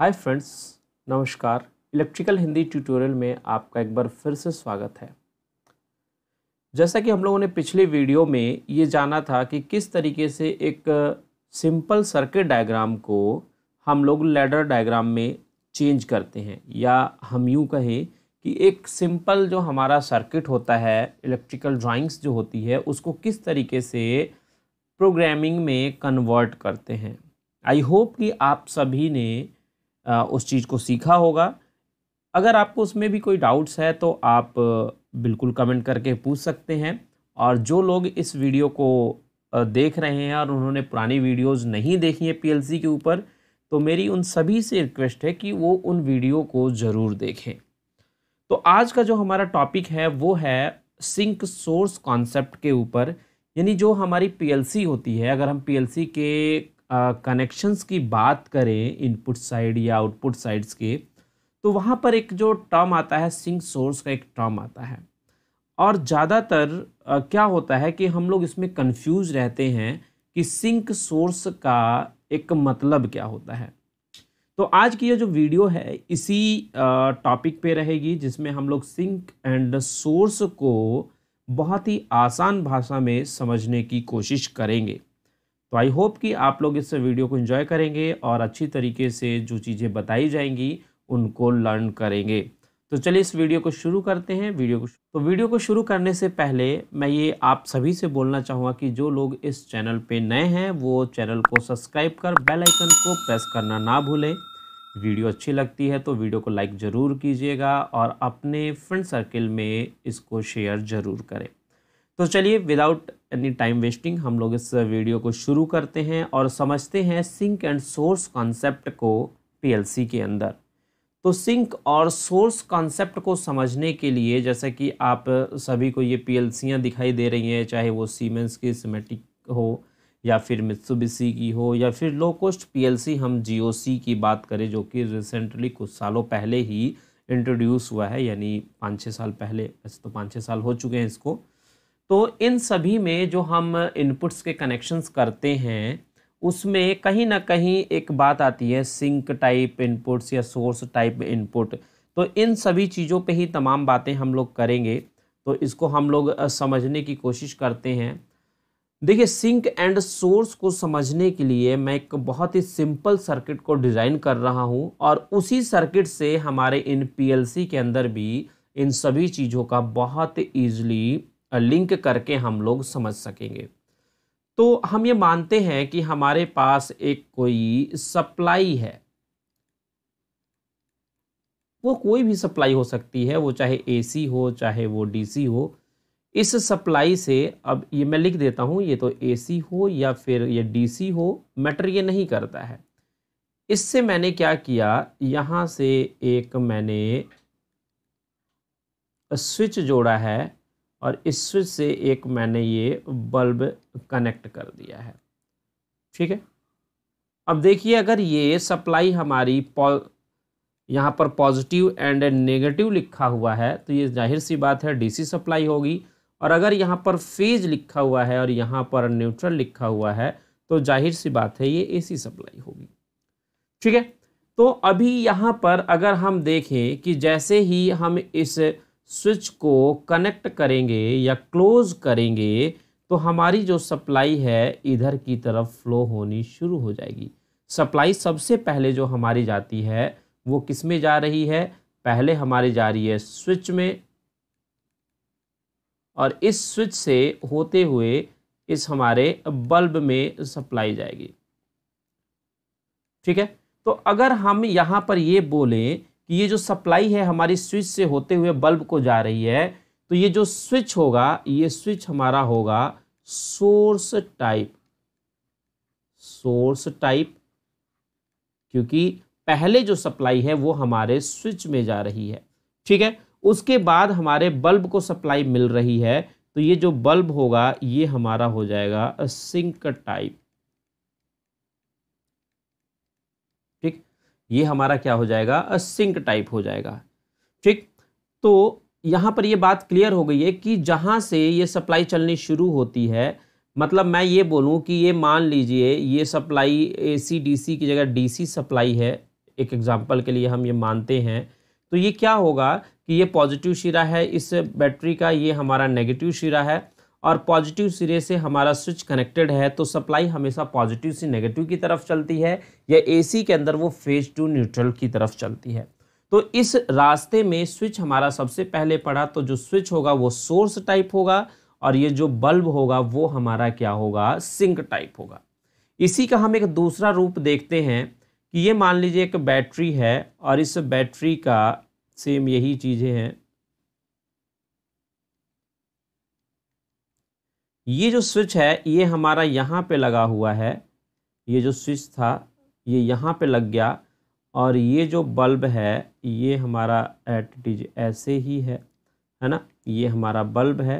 हाय friends नमस्कार electrical Hindi tutorial में आपका एक बार फिर से स्वागत है जैसा कि हम लोगों ने पिछले वीडियो में ये जाना था कि किस तरीके से एक सिंपल सर्किट डायग्राम को हम लोग लेडर डायग्राम में चेंज करते हैं या हम यूँ कहें कि एक सिंपल जो हमारा सर्किट होता है इलेक्ट्रिकल ड्राइंग्स जो होती है उसको किस तरीके से प्रोग्रामिंग में कन्वर्ट करते हैं आई होप कि आप सभी ने उस चीज़ को सीखा होगा अगर आपको उसमें भी कोई डाउट्स है तो आप बिल्कुल कमेंट करके पूछ सकते हैं और जो लोग इस वीडियो को देख रहे हैं और उन्होंने पुरानी वीडियोस नहीं देखी है पीएलसी के ऊपर तो मेरी उन सभी से रिक्वेस्ट है कि वो उन वीडियो को ज़रूर देखें तो आज का जो हमारा टॉपिक है वो है सिंक सोर्स कॉन्सेप्ट के ऊपर यानी जो हमारी पीएलसी होती है अगर हम पीएलसी के कनेक्शंस की बात करें इनपुट साइड या आउटपुट साइड्स के तो वहाँ पर एक जो टर्म आता है सिंक सोर्स का एक टर्म आता है और ज़्यादातर क्या होता है कि हम लोग इसमें कंफ्यूज रहते हैं कि सिंक सोर्स का एक मतलब क्या होता है तो आज की यह जो वीडियो है इसी टॉपिक पे रहेगी जिसमें हम लोग सिंक एंड सोर्स को बहुत ही आसान भाषा में समझने की कोशिश करेंगे तो आई होप कि आप लोग इस वीडियो को एंजॉय करेंगे और अच्छी तरीके से जो चीज़ें बताई जाएंगी उनको लर्न करेंगे तो चलिए इस वीडियो को शुरू करते हैं वीडियो को तो वीडियो को शुरू करने से पहले मैं ये आप सभी से बोलना चाहूँगा कि जो लोग इस चैनल पे नए हैं वो चैनल को सब्सक्राइब कर बेल आइकन को प्रेस करना ना भूलें वीडियो अच्छी लगती है तो वीडियो को लाइक ज़रूर कीजिएगा और अपने फ्रेंड सर्किल में इसको शेयर ज़रूर करें तो चलिए विदाउट इतनी टाइम वेस्टिंग हम लोग इस वीडियो को शुरू करते हैं और समझते हैं सिंक एंड सोर्स कॉन्सेप्ट को पीएलसी के अंदर तो सिंक और सोर्स कॉन्सेप्ट को समझने के लिए जैसे कि आप सभी को ये पी दिखाई दे रही हैं चाहे वो सीमेंस की सीमेटिक हो या फिर मित्सुबिसी की हो या फिर लो कॉस्ट पीएलसी हम जीओसी की बात करें जो कि रिसेंटली कुछ सालों पहले ही इंट्रोड्यूस हुआ है यानी पाँच छः साल पहले वैसे तो पाँच छः साल हो चुके हैं इसको तो इन सभी में जो हम इनपुट्स के कनेक्शंस करते हैं उसमें कहीं ना कहीं एक बात आती है सिंक टाइप इनपुट्स या सोर्स टाइप इनपुट तो इन सभी चीज़ों पे ही तमाम बातें हम लोग करेंगे तो इसको हम लोग समझने की कोशिश करते हैं देखिए सिंक एंड सोर्स को समझने के लिए मैं एक बहुत ही सिंपल सर्किट को डिज़ाइन कर रहा हूँ और उसी सर्किट से हमारे इन पीएलसी के अंदर भी इन सभी चीज़ों का बहुत ईजली लिंक करके हम लोग समझ सकेंगे तो हम ये मानते हैं कि हमारे पास एक कोई सप्लाई है वो कोई भी सप्लाई हो सकती है वो चाहे एसी हो चाहे वो डीसी हो इस सप्लाई से अब ये मैं लिख देता हूँ ये तो एसी हो या फिर ये डीसी हो मैटर ये नहीं करता है इससे मैंने क्या किया यहाँ से एक मैंने स्विच जोड़ा है और इससे एक मैंने ये बल्ब कनेक्ट कर दिया है ठीक है अब देखिए अगर ये सप्लाई हमारी यहाँ पर पॉजिटिव एंड नेगेटिव लिखा हुआ है तो ये जाहिर सी बात है डीसी सप्लाई होगी और अगर यहाँ पर फेज लिखा हुआ है और यहाँ पर न्यूट्रल लिखा हुआ है तो जाहिर सी बात है ये एसी सप्लाई होगी ठीक है तो अभी यहाँ पर अगर हम देखें कि जैसे ही हम इस स्विच को कनेक्ट करेंगे या क्लोज करेंगे तो हमारी जो सप्लाई है इधर की तरफ फ्लो होनी शुरू हो जाएगी सप्लाई सबसे पहले जो हमारी जाती है वो किस में जा रही है पहले हमारी जा रही है स्विच में और इस स्विच से होते हुए इस हमारे बल्ब में सप्लाई जाएगी ठीक है तो अगर हम यहाँ पर ये बोलें कि ये जो सप्लाई है हमारी स्विच से होते हुए बल्ब को जा रही है तो ये जो स्विच होगा ये स्विच हमारा होगा सोर्स टाइप सोर्स टाइप क्योंकि पहले जो सप्लाई है वो हमारे स्विच में जा रही है ठीक है उसके बाद हमारे बल्ब को सप्लाई मिल रही है तो ये जो बल्ब होगा ये हमारा हो जाएगा सिंक टाइप ये हमारा क्या हो जाएगा सिंक टाइप हो जाएगा ठीक तो यहाँ पर ये बात क्लियर हो गई है कि जहाँ से ये सप्लाई चलनी शुरू होती है मतलब मैं ये बोलूँ कि ये मान लीजिए ये सप्लाई ए सी डी सी की जगह डी सी सप्लाई है एक एग्ज़ाम्पल के लिए हम ये मानते हैं तो ये क्या होगा कि ये पॉजिटिव शिरा है इस बैटरी का ये हमारा नेगेटिव शिरा है और पॉजिटिव सिरे से हमारा स्विच कनेक्टेड है तो सप्लाई हमेशा पॉजिटिव से नेगेटिव की तरफ चलती है या एसी के अंदर वो फेज टू न्यूट्रल की तरफ चलती है तो इस रास्ते में स्विच हमारा सबसे पहले पड़ा तो जो स्विच होगा वो सोर्स टाइप होगा और ये जो बल्ब होगा वो हमारा क्या होगा सिंक टाइप होगा इसी का हम एक दूसरा रूप देखते हैं कि ये मान लीजिए एक बैटरी है और इस बैटरी का सेम यही चीज़ें हैं ये जो स्विच है ये हमारा यहाँ पे लगा हुआ है ये जो स्विच था ये यहाँ पे लग गया और ये जो बल्ब है ये हमारा एट इट ऐसे ही है है ना ये हमारा बल्ब है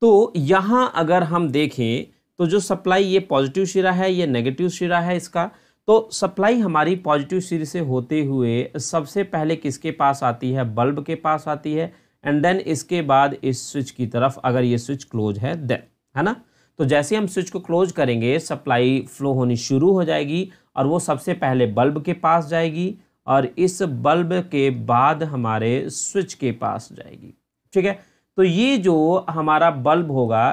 तो यहाँ अगर हम देखें तो जो सप्लाई ये पॉजिटिव शिरा है ये नेगेटिव शिरा है इसका तो सप्लाई हमारी पॉजिटिव सिर से होते हुए सबसे पहले किसके पास आती है बल्ब के पास आती है एंड देन इसके बाद इस स्विच की तरफ अगर ये स्विच क्लोज है देन है ना तो जैसे हम स्विच को क्लोज करेंगे सप्लाई फ्लो होनी शुरू हो जाएगी और वो सबसे पहले बल्ब के पास जाएगी और इस बल्ब के बाद हमारे स्विच के पास जाएगी ठीक है तो ये जो हमारा बल्ब होगा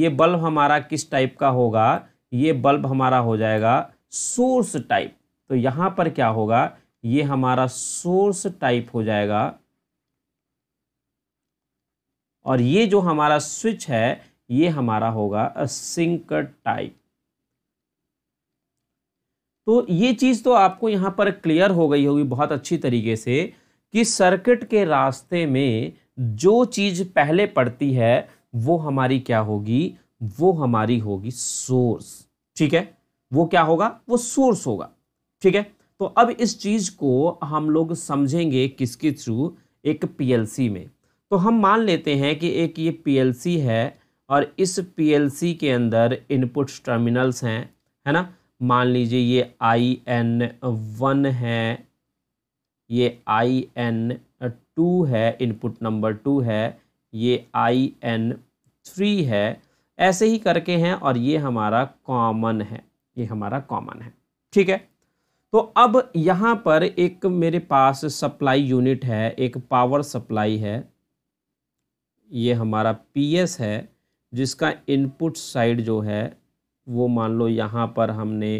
ये बल्ब हमारा किस टाइप का होगा ये बल्ब हमारा हो जाएगा सोर्स टाइप तो यहाँ पर क्या होगा ये हमारा सोर्स टाइप हो जाएगा और ये जो हमारा स्विच है ये हमारा होगा सिंक टाइप तो ये चीज़ तो आपको यहाँ पर क्लियर हो गई होगी बहुत अच्छी तरीके से कि सर्किट के रास्ते में जो चीज़ पहले पड़ती है वो हमारी क्या होगी वो हमारी होगी सोर्स ठीक है वो क्या होगा वो सोर्स होगा ठीक है तो अब इस चीज़ को हम लोग समझेंगे किसके थ्रू एक पीएलसी में तो हम मान लेते हैं कि एक ये पीएलसी है और इस पीएलसी के अंदर इनपुट टर्मिनल्स हैं है ना मान लीजिए ये आई एन वन है ये आई एन टू है इनपुट नंबर टू है ये आई एन थ्री है ऐसे ही करके हैं और ये हमारा कॉमन है ये हमारा कॉमन है ठीक है तो अब यहाँ पर एक मेरे पास सप्लाई यूनिट है एक पावर सप्लाई है ये हमारा एस है जिसका इनपुट साइड जो है वो मान लो यहाँ पर हमने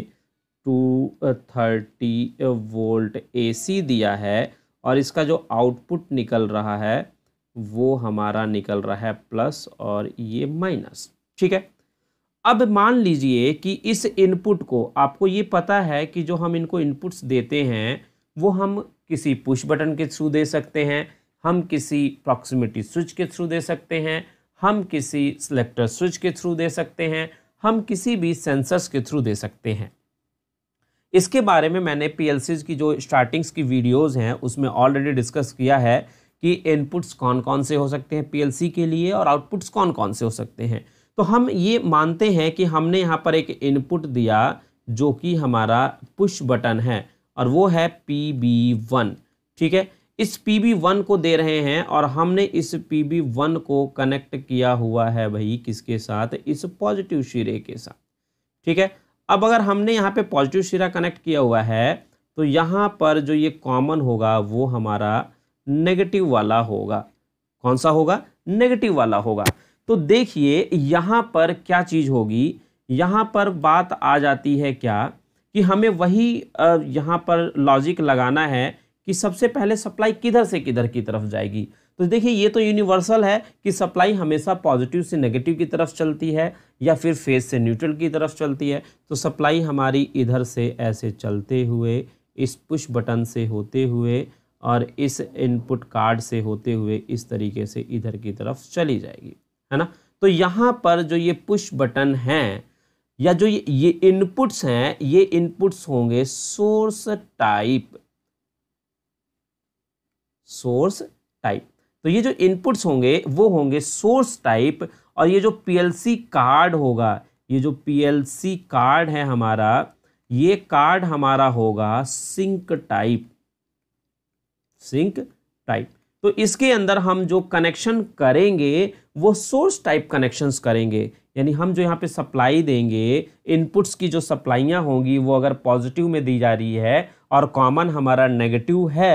टू थर्टी वोल्ट एसी दिया है और इसका जो आउटपुट निकल रहा है वो हमारा निकल रहा है प्लस और ये माइनस ठीक है अब मान लीजिए कि इस इनपुट को आपको ये पता है कि जो हम इनको इनपुट्स देते हैं वो हम किसी पुश बटन के थ्रू दे सकते हैं हम किसी प्रॉक्सिमिटी स्विच के थ्रू दे सकते हैं हम किसी सिलेक्टर स्विच के थ्रू दे सकते हैं हम किसी भी सेंसर्स के थ्रू दे सकते हैं इसके बारे में मैंने पी की जो स्टार्टिंग्स की वीडियोज़ हैं उसमें ऑलरेडी डिस्कस किया है कि इनपुट्स कौन कौन से हो सकते हैं पी के लिए और आउटपुट्स कौन कौन से हो सकते हैं तो हम ये मानते हैं कि हमने यहाँ पर एक इनपुट दिया जो कि हमारा पुश बटन है और वो है पी बी वन ठीक है इस पी बी वन को दे रहे हैं और हमने इस पी बी वन को कनेक्ट किया हुआ है भाई किसके साथ इस पॉजिटिव सिरे के साथ ठीक है अब अगर हमने यहाँ पे पॉजिटिव सिरा कनेक्ट किया हुआ है तो यहाँ पर जो ये कॉमन होगा वो हमारा नेगेटिव वाला होगा कौन सा होगा नेगेटिव वाला होगा तो देखिए यहाँ पर क्या चीज़ होगी यहाँ पर बात आ जाती है क्या कि हमें वही यहाँ पर लॉजिक लगाना है कि सबसे पहले सप्लाई किधर से किधर की तरफ जाएगी तो देखिए ये तो यूनिवर्सल है कि सप्लाई हमेशा पॉजिटिव से नेगेटिव की तरफ चलती है या फिर फेज से न्यूट्रल की तरफ चलती है तो सप्लाई हमारी इधर से ऐसे चलते हुए इस पुश बटन से होते हुए और इस इनपुट कार्ड से होते हुए इस तरीके से इधर की तरफ चली जाएगी है ना तो यहाँ पर जो ये पुश बटन हैं या जो ये ये इनपुट्स हैं ये इनपुट्स होंगे सोर्स टाइप सोर्स टाइप तो ये जो इनपुट्स होंगे वो होंगे सोर्स टाइप और ये जो पीएलसी कार्ड होगा ये जो पीएलसी कार्ड है हमारा ये कार्ड हमारा होगा सिंक टाइप सिंक टाइप तो इसके अंदर हम जो कनेक्शन करेंगे वो सोर्स टाइप कनेक्शंस करेंगे यानी हम जो यहाँ पे सप्लाई देंगे इनपुट्स की जो सप्लाइयाँ होंगी वो अगर पॉजिटिव में दी जा रही है और कॉमन हमारा नेगेटिव है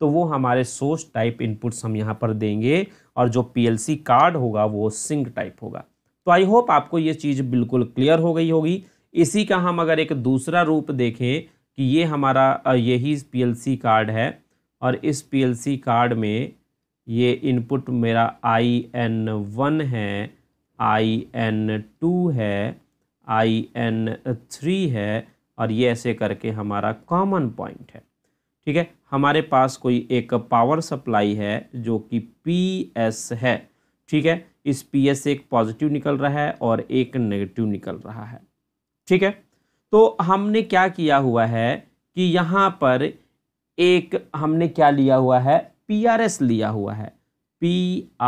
तो वो हमारे सोर्स टाइप इनपुट्स हम यहाँ पर देंगे और जो पीएलसी कार्ड होगा वो सिंक टाइप होगा तो आई होप आपको ये चीज़ बिल्कुल क्लियर हो गई होगी इसी का हम अगर एक दूसरा रूप देखें कि ये हमारा यही पीएलसी कार्ड है और इस पीएलसी कार्ड में ये इनपुट मेरा आई एन वन है आई एन टू है आई एन थ्री है और ये ऐसे करके हमारा कॉमन पॉइंट है ठीक है हमारे पास कोई एक पावर सप्लाई है जो कि पी एस है ठीक है इस पी एस से एक पॉजिटिव निकल रहा है और एक नेगेटिव निकल रहा है ठीक है तो हमने क्या किया हुआ है कि यहाँ पर एक हमने क्या लिया हुआ है पी आर एस लिया हुआ है पी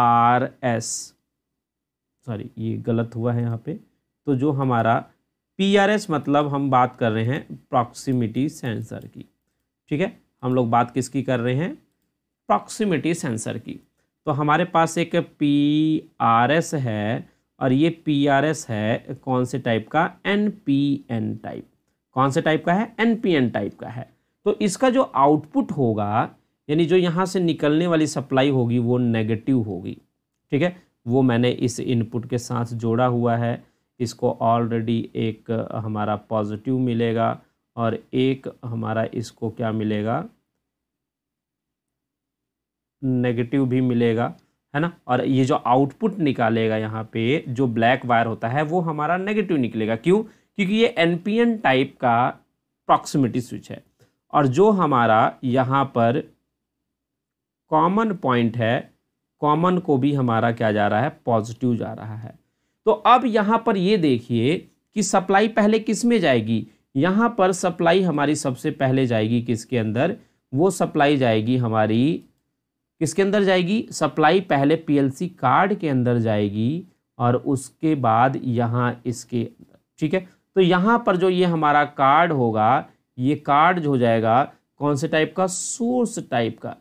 आर एस सॉरी ये गलत हुआ है यहाँ पे तो जो हमारा पी आर एस मतलब हम बात कर रहे हैं प्रॉक्सिमिटी सेंसर की ठीक है हम लोग बात किसकी कर रहे हैं प्रॉक्सिमिटी सेंसर की तो हमारे पास एक पी आर एस है और ये पी आर एस है कौन से टाइप का एन पी एन टाइप कौन से टाइप का है एन पी एन टाइप का है तो इसका जो आउटपुट होगा यानी जो यहाँ से निकलने वाली सप्लाई होगी वो नेगेटिव होगी ठीक है वो मैंने इस इनपुट के साथ जोड़ा हुआ है इसको ऑलरेडी एक हमारा पॉजिटिव मिलेगा और एक हमारा इसको क्या मिलेगा नेगेटिव भी मिलेगा है ना और ये जो आउटपुट निकालेगा यहाँ पे जो ब्लैक वायर होता है वो हमारा नेगेटिव निकलेगा क्यों क्योंकि ये एनपीएन टाइप का प्रॉक्सिमिटी स्विच है और जो हमारा यहाँ पर कॉमन पॉइंट है कॉमन को भी हमारा क्या जा रहा है पॉजिटिव जा रहा है तो अब यहाँ पर ये देखिए कि सप्लाई पहले किस में जाएगी यहाँ पर सप्लाई हमारी सबसे पहले जाएगी किसके अंदर वो सप्लाई जाएगी हमारी किसके अंदर जाएगी सप्लाई पहले पीएलसी कार्ड के अंदर जाएगी और उसके बाद यहाँ इसके ठीक है तो यहाँ पर जो ये हमारा कार्ड होगा ये कार्ड जो हो जाएगा कौन से टाइप का सोर्स टाइप का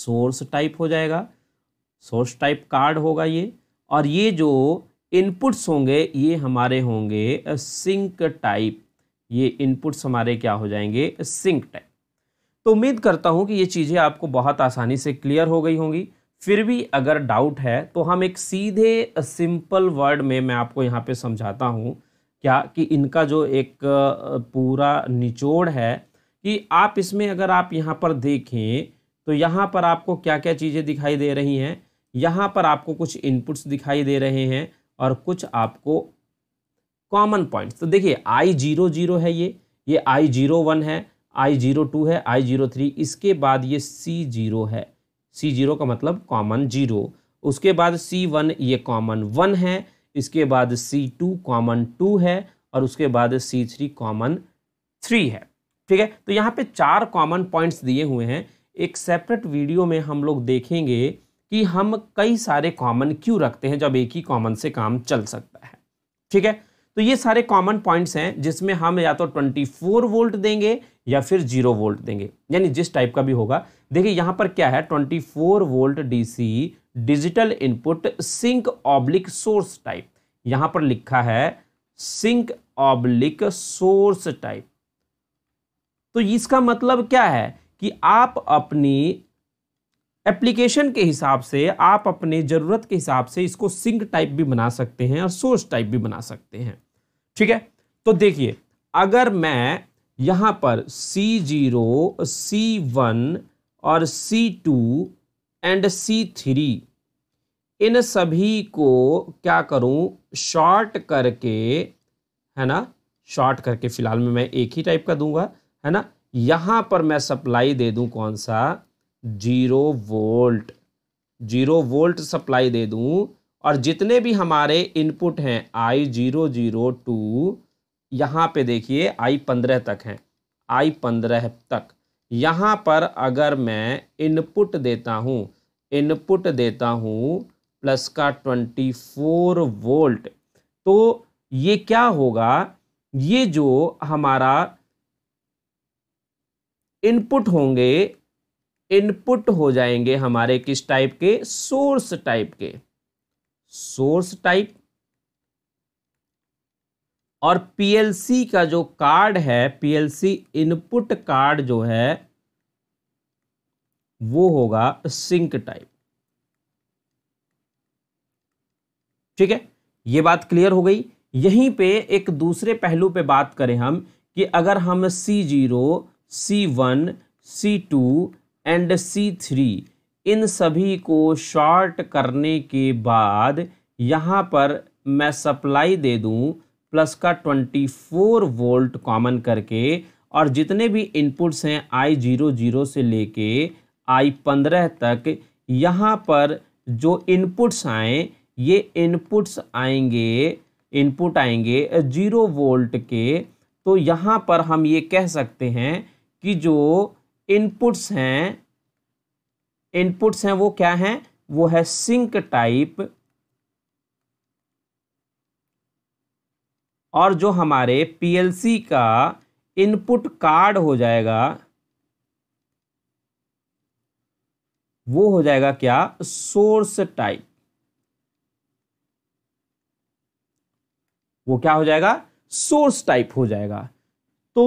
सोर्स टाइप हो जाएगा सोर्स टाइप कार्ड होगा ये और ये जो इनपुट्स होंगे ये हमारे होंगे सिंक टाइप ये इनपुट्स हमारे क्या हो जाएंगे सिंक टाइप तो उम्मीद करता हूँ कि ये चीज़ें आपको बहुत आसानी से क्लियर हो गई होंगी फिर भी अगर डाउट है तो हम एक सीधे सिंपल वर्ड में मैं आपको यहाँ पे समझाता हूँ क्या कि इनका जो एक पूरा निचोड़ है कि आप इसमें अगर आप यहाँ पर देखें तो यहाँ पर आपको क्या क्या चीज़ें दिखाई दे रही हैं यहाँ पर आपको कुछ इनपुट्स दिखाई दे रहे हैं और कुछ आपको कॉमन पॉइंट्स तो देखिए आई जीरो जीरो है ये ये आई जीरो वन है आई जीरो टू है आई जीरो थ्री इसके बाद ये सी जीरो है सी जीरो का मतलब कॉमन जीरो उसके बाद सी वन ये कॉमन वन है इसके बाद सी टू कॉमन टू है और उसके बाद सी थ्री कॉमन थ्री है ठीक है तो यहाँ पे चार कॉमन पॉइंट्स दिए हुए हैं एक सेपरेट वीडियो में हम लोग देखेंगे कि हम कई सारे कॉमन क्यों रखते हैं जब एक ही कॉमन से काम चल सकता है ठीक है तो ये सारे कॉमन पॉइंट्स हैं जिसमें हम या तो 24 वोल्ट देंगे या फिर जीरो वोल्ट देंगे यानी जिस टाइप का भी होगा देखिए यहाँ पर क्या है 24 volt DC digital input sink oblique source type यहाँ पर लिखा है सिंक ऑब्लिक सोर्स टाइप तो इसका मतलब क्या है कि आप अपनी एप्लीकेशन के हिसाब से आप अपने ज़रूरत के हिसाब से इसको सिंक टाइप भी बना सकते हैं और सोर्स टाइप भी बना सकते हैं ठीक है तो देखिए अगर मैं यहाँ पर सी जीरो सी वन और C two and C three इन सभी को क्या करूँ शॉर्ट करके है ना शॉर्ट करके फ़िलहाल में मैं एक ही टाइप का दूंगा है ना यहाँ पर मैं सप्लाई दे दूँ कौन सा zero volt zero volt supply दे दूं और जितने भी हमारे इनपुट हैं आई जीरो जीरो टू यहाँ पे देखिए आई पंद्रह तक हैं आई पंद्रह तक यहाँ पर अगर मैं इनपुट देता हूँ इनपुट देता हूँ प्लस का ट्वेंटी फोर वोल्ट तो ये क्या होगा ये जो हमारा इनपुट होंगे इनपुट हो जाएंगे हमारे किस टाइप के सोर्स टाइप के सोर्स टाइप और पीएलसी का जो कार्ड है पीएलसी इनपुट कार्ड जो है वो होगा सिंक टाइप ठीक है ये बात क्लियर हो गई यहीं पे एक दूसरे पहलू पे बात करें हम कि अगर हम C zero C one C two and C three इन सभी को शॉर्ट करने के बाद यहाँ पर मैं सप्लाई दे दूँ प्लस का ट्वेंटी फोर वोल्ट कॉमन करके और जितने भी इनपुट्स हैं आई जीरो जीरो से लेके आई पंद्रह तक यहाँ पर जो इनपुट्स आए ये इनपुट्स आएंगे इनपुट आएंगे जीरो वोल्ट के तो यहाँ पर हम ये कह सकते हैं कि जो इनपुट्स हैं इनपुट्स हैं वो क्या हैं वो है सिंक टाइप और जो हमारे पीएलसी का इनपुट कार्ड हो जाएगा वो हो जाएगा क्या सोर्स टाइप वो क्या हो जाएगा सोर्स टाइप हो जाएगा तो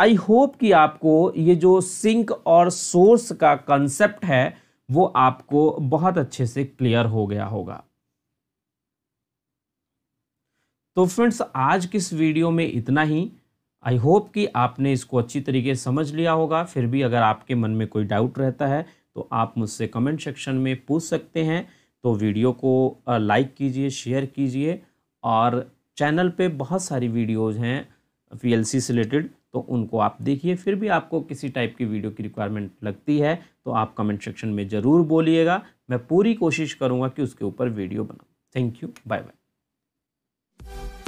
आई होप कि आपको ये जो सिंक और सोर्स का कंसेप्ट है वो आपको बहुत अच्छे से क्लियर हो गया होगा तो फ्रेंड्स आज किस वीडियो में इतना ही आई होप कि आपने इसको अच्छी तरीके से समझ लिया होगा फिर भी अगर आपके मन में कोई डाउट रहता है तो आप मुझसे कमेंट सेक्शन में पूछ सकते हैं तो वीडियो को लाइक कीजिए शेयर कीजिए और चैनल पे बहुत सारी वीडियोज़ हैं पी से रिलेटेड तो उनको आप देखिए फिर भी आपको किसी टाइप की वीडियो की रिक्वायरमेंट लगती है तो आप कमेंट सेक्शन में ज़रूर बोलिएगा मैं पूरी कोशिश करूँगा कि उसके ऊपर वीडियो बनाऊँ थैंक यू बाय बाय